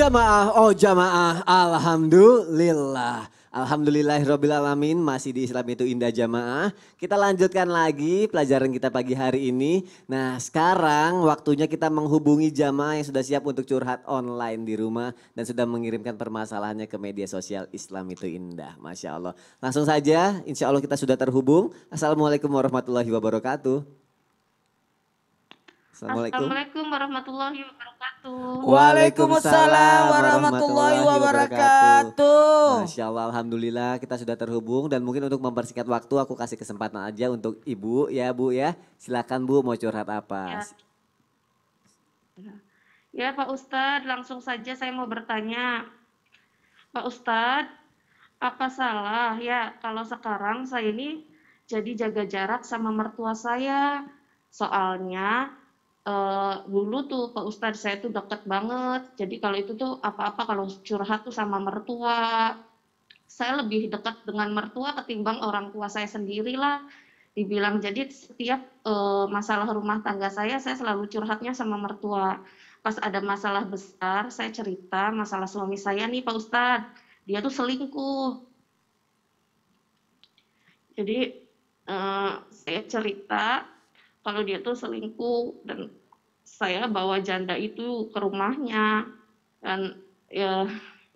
Jamaah, oh jamaah, alhamdulillah. Alhamdulillah, Alhamdulillahirabbil alamin masih di Islam itu indah jamaah. Kita lanjutkan lagi pelajaran kita pagi hari ini. Nah, sekarang waktunya kita menghubungi jamaah yang sudah siap untuk curhat online di rumah dan sudah mengirimkan permasalahannya ke media sosial Islam itu indah. Masya Allah. Langsung saja, insya Allah kita sudah terhubung. Assalamualaikum warahmatullahi wabarakatuh. Assalamualaikum, Assalamualaikum warahmatullahi wabarakatuh wabarakatuh. Waalaikumsalam warahmatullahi wabarakatuh. Masya Allah, Alhamdulillah kita sudah terhubung dan mungkin untuk mempersingkat waktu aku kasih kesempatan aja untuk Ibu ya Bu ya. Silakan Bu mau curhat apa. Ya. ya Pak Ustadz langsung saja saya mau bertanya. Pak Ustadz, apa salah ya kalau sekarang saya ini jadi jaga jarak sama mertua saya? Soalnya Uh, dulu tuh Pak Ustadz saya tuh deket banget, jadi kalau itu tuh apa-apa kalau curhat tuh sama mertua, saya lebih dekat dengan mertua ketimbang orang tua saya sendiri lah. Dibilang jadi setiap uh, masalah rumah tangga saya, saya selalu curhatnya sama mertua. Pas ada masalah besar, saya cerita masalah suami saya nih Pak Ustadz, dia tuh selingkuh. Jadi uh, saya cerita kalau dia tuh selingkuh dan saya bawa janda itu ke rumahnya dan ya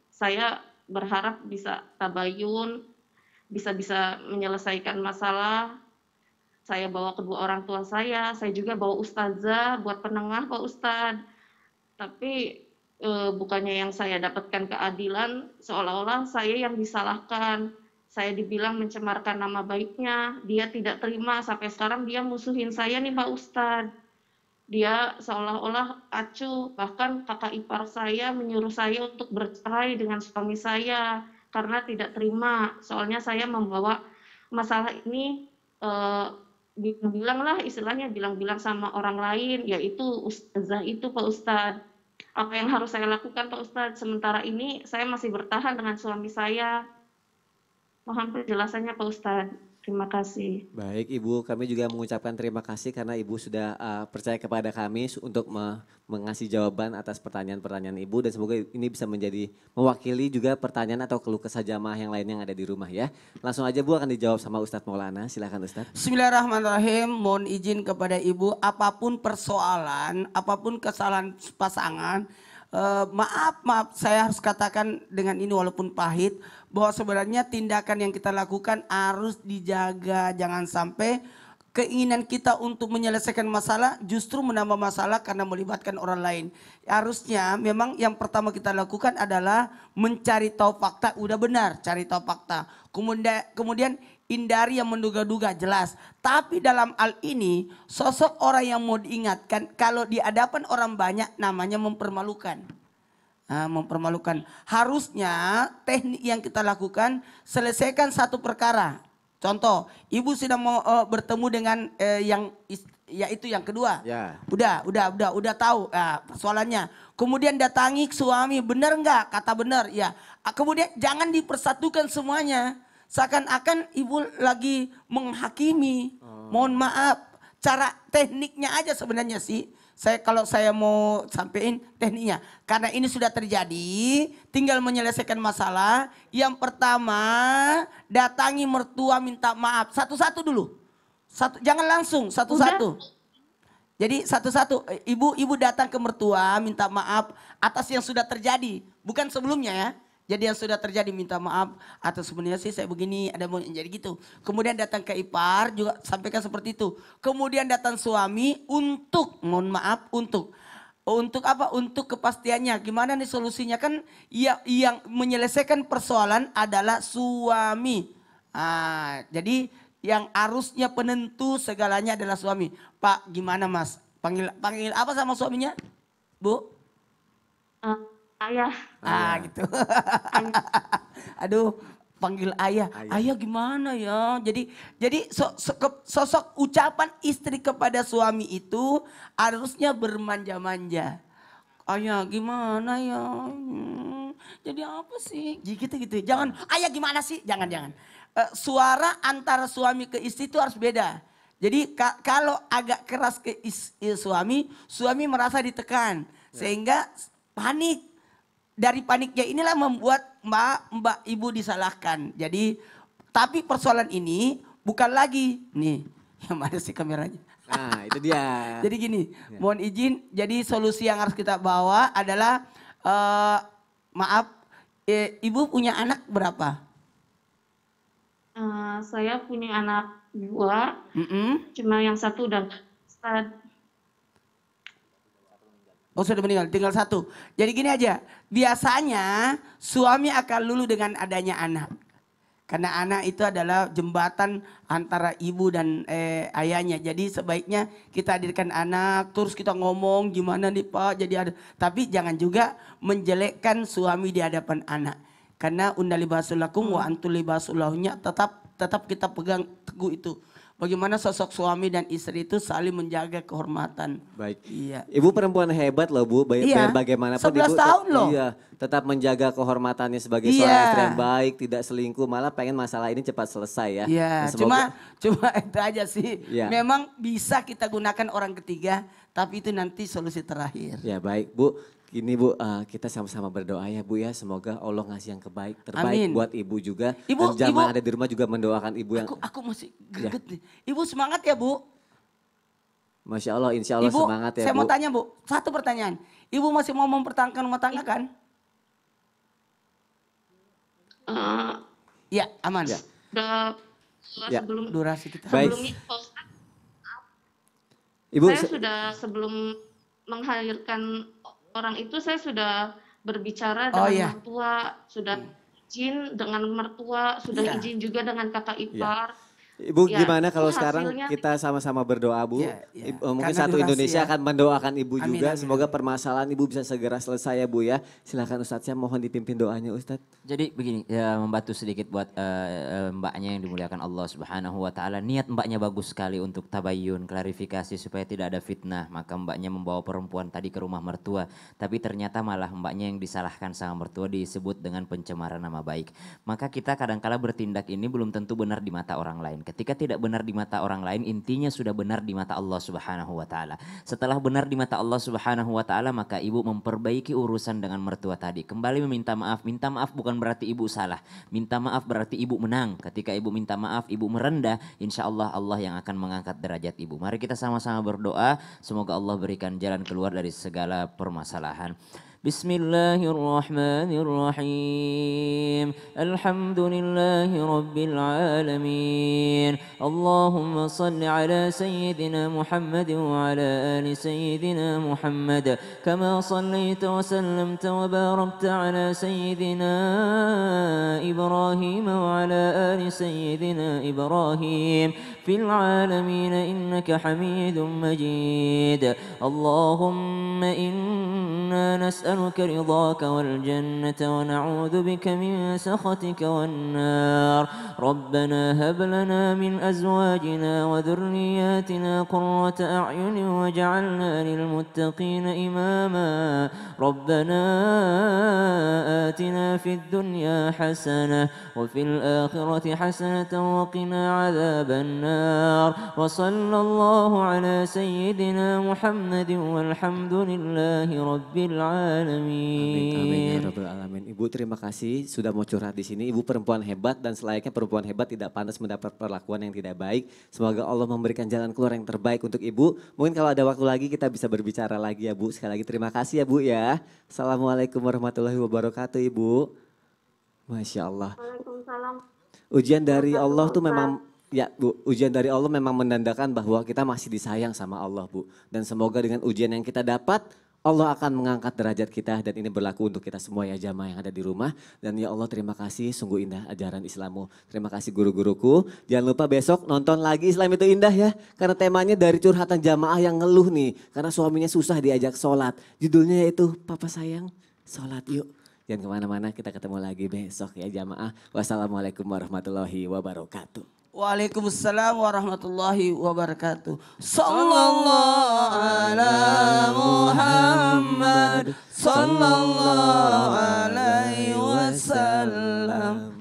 saya berharap bisa tabayun bisa-bisa menyelesaikan masalah saya bawa kedua orang tua saya saya juga bawa ustazah buat penengah pak ustad tapi e, bukannya yang saya dapatkan keadilan seolah-olah saya yang disalahkan saya dibilang mencemarkan nama baiknya, dia tidak terima sampai sekarang dia musuhin saya nih Pak Ustad. Dia seolah-olah acuh, bahkan kakak ipar saya menyuruh saya untuk bercerai dengan suami saya karena tidak terima. Soalnya saya membawa masalah ini eh, bilanglah istilahnya bilang-bilang sama orang lain, yaitu ustazah itu Pak Ustad. apa yang harus saya lakukan Pak Ustadz? Sementara ini saya masih bertahan dengan suami saya, Mohon penjelasannya Pak Ustadz. Terima kasih. Baik Ibu, kami juga mengucapkan terima kasih karena Ibu sudah uh, percaya kepada kami untuk me mengasih jawaban atas pertanyaan-pertanyaan Ibu dan semoga ini bisa menjadi mewakili juga pertanyaan atau keluh kesah jamaah yang lain yang ada di rumah ya. Langsung aja Bu akan dijawab sama Ustadz Maulana, silakan Ustadz. Bismillahirrahmanirrahim, mohon izin kepada Ibu apapun persoalan, apapun kesalahan pasangan, Eh, maaf, maaf, saya harus katakan dengan ini walaupun pahit bahwa sebenarnya tindakan yang kita lakukan harus dijaga, jangan sampai keinginan kita untuk menyelesaikan masalah justru menambah masalah karena melibatkan orang lain. Harusnya memang yang pertama kita lakukan adalah mencari tahu fakta, udah benar, cari tahu fakta. Kemudian kemudian hindari yang menduga-duga jelas. Tapi dalam hal ini sosok orang yang mau diingatkan kalau di hadapan orang banyak namanya mempermalukan. Nah, mempermalukan. Harusnya teknik yang kita lakukan selesaikan satu perkara. Contoh, ibu sudah mau uh, bertemu dengan uh, yang yaitu yang kedua. Ya. Udah, udah, udah, udah tahu uh, persoalannya. Kemudian datangi suami, benar nggak? Kata benar, ya. Ah, kemudian jangan dipersatukan semuanya Seakan-akan ibu lagi menghakimi. Hmm. Mohon maaf, cara tekniknya aja sebenarnya sih. Saya kalau saya mau sampaikan tekniknya. Karena ini sudah terjadi, tinggal menyelesaikan masalah. Yang pertama, datangi mertua minta maaf. Satu-satu dulu. Satu, jangan langsung, satu-satu. Jadi satu-satu, ibu-ibu datang ke mertua minta maaf atas yang sudah terjadi. Bukan sebelumnya ya. Jadi yang sudah terjadi minta maaf atau sebenarnya sih saya begini ada mau jadi gitu. Kemudian datang ke ipar juga sampaikan seperti itu. Kemudian datang suami untuk mohon maaf untuk untuk apa? Untuk kepastiannya. Gimana nih solusinya kan ya, yang menyelesaikan persoalan adalah suami. Ah, jadi yang arusnya penentu segalanya adalah suami. Pak, gimana Mas? Panggil panggil apa sama suaminya? Bu? Uh ayah. Ah, iya. gitu. Aduh, panggil ayah. ayah. Ayah gimana ya? Jadi jadi so, so, ke, sosok ucapan istri kepada suami itu harusnya bermanja-manja. Ayah gimana ya? Hmm, jadi apa sih? Jadi gitu gitu. Jangan ayah gimana sih? Jangan jangan. Uh, suara antara suami ke istri itu harus beda. Jadi ka kalau agak keras ke is, is, eh, suami, suami merasa ditekan. Ya. Sehingga panik dari paniknya inilah membuat mbak mbak ibu disalahkan. Jadi tapi persoalan ini bukan lagi nih yang mana sih kameranya? Nah itu dia. jadi gini, ya. mohon izin. Jadi solusi yang harus kita bawa adalah uh, maaf, e, ibu punya anak berapa? Uh, saya punya anak dua, mm -hmm. cuma yang satu udah Oh sudah meninggal, tinggal satu. Jadi gini aja, biasanya suami akan lulu dengan adanya anak. Karena anak itu adalah jembatan antara ibu dan eh, ayahnya. Jadi sebaiknya kita hadirkan anak, terus kita ngomong gimana nih pak, jadi ada. Tapi jangan juga menjelekkan suami di hadapan anak. Karena undali basulakum wa antuli basulahunya tetap tetap kita pegang teguh itu bagaimana sosok suami dan istri itu saling menjaga kehormatan. Baik. Iya. Ibu perempuan hebat loh Bu, baik iya. Bagaimana? pun 11 Ibu tahun loh. Iya, tetap menjaga kehormatannya sebagai iya. seorang istri yang baik, tidak selingkuh, malah pengen masalah ini cepat selesai ya. Iya, nah, cuma cuma itu aja sih. Iya. Memang bisa kita gunakan orang ketiga, tapi itu nanti solusi terakhir. Ya baik Bu, ini Bu, uh, kita sama-sama berdoa ya Bu ya. Semoga Allah ngasih yang kebaik, terbaik Amin. buat Ibu juga. Ibu, Dan jamaah ada di rumah juga mendoakan Ibu yang... Aku, aku masih ya. greget ya. nih. Ibu semangat ya Bu. Masya Allah, insya Allah Ibu, semangat ya saya Bu. saya mau tanya Bu, satu pertanyaan. Ibu masih mau mempertahankan rumah tangga kan? Uh, ya, aman. Ya. Sudah ya. sebelum... Durasi kita. Baik. Ibu, saya sudah sebelum menghadirkan orang itu saya sudah berbicara oh, dengan iya. mertua, sudah iya. izin dengan mertua, sudah yeah. izin juga dengan kakak iya. ipar. Yeah. Ibu ya, gimana kalau sekarang kita sama-sama berdoa Bu? Ya, ya. Ibu, mungkin Karena satu Indonesia ya. akan mendoakan Ibu amin, juga. Amin, Semoga permasalahan Ibu bisa segera selesai ya Bu ya. Silahkan Ustadz saya mohon dipimpin doanya Ustadz. Jadi begini ya membantu sedikit buat uh, mbaknya yang dimuliakan Allah Subhanahu Wa Taala. Niat mbaknya bagus sekali untuk tabayun, klarifikasi supaya tidak ada fitnah. Maka mbaknya membawa perempuan tadi ke rumah mertua. Tapi ternyata malah mbaknya yang disalahkan sama mertua disebut dengan pencemaran nama baik. Maka kita kadangkala -kadang bertindak ini belum tentu benar di mata orang lain Ketika tidak benar di mata orang lain, intinya sudah benar di mata Allah Subhanahu wa taala. Setelah benar di mata Allah Subhanahu wa taala, maka ibu memperbaiki urusan dengan mertua tadi. Kembali meminta maaf. Minta maaf bukan berarti ibu salah. Minta maaf berarti ibu menang. Ketika ibu minta maaf, ibu merendah, insya Allah Allah yang akan mengangkat derajat ibu. Mari kita sama-sama berdoa, semoga Allah berikan jalan keluar dari segala permasalahan. بسم الله الرحمن الرحيم الحمد لله رب العالمين اللهم صل على سيدنا محمد وعلى آل سيدنا محمد كما صليت وسلمت وباركت على سيدنا إبراهيم وعلى آل سيدنا إبراهيم في العالمين إنك حميد مجيد اللهم إنا نسألك رضاك والجنة ونعوذ بك من سخطك والنار ربنا هب لنا من أزواجنا وذرياتنا قرة أعين واجعلنا للمتقين إماما ربنا آتنا في الدنيا حسنة وفي الآخرة حسنة وقنا عذاب النار النار وصلى الله على سيدنا محمد والحمد لله رب العالمين. Amin, amin ya Rabbal Alamin. Ibu terima kasih sudah mau curhat di sini. Ibu perempuan hebat dan selayaknya perempuan hebat tidak pantas mendapat perlakuan yang tidak baik. Semoga Allah memberikan jalan keluar yang terbaik untuk Ibu. Mungkin kalau ada waktu lagi kita bisa berbicara lagi ya Bu. Sekali lagi terima kasih ya Bu ya. Assalamualaikum warahmatullahi wabarakatuh Ibu. Masya Allah. Waalaikumsalam. Ujian dari Allah tuh memang ya Bu, ujian dari Allah memang menandakan bahwa kita masih disayang sama Allah, Bu. Dan semoga dengan ujian yang kita dapat, Allah akan mengangkat derajat kita dan ini berlaku untuk kita semua ya jamaah yang ada di rumah. Dan ya Allah terima kasih sungguh indah ajaran Islammu, Terima kasih guru-guruku. Jangan lupa besok nonton lagi Islam itu indah ya. Karena temanya dari curhatan jamaah yang ngeluh nih. Karena suaminya susah diajak sholat. Judulnya yaitu Papa sayang sholat yuk. Jangan kemana-mana kita ketemu lagi besok ya jamaah. Wassalamualaikum warahmatullahi wabarakatuh. Waalaikumsalam warahmatullahi wabarakatuh. Sallallahu ala Muhammad sallallahu alaihi wasallam.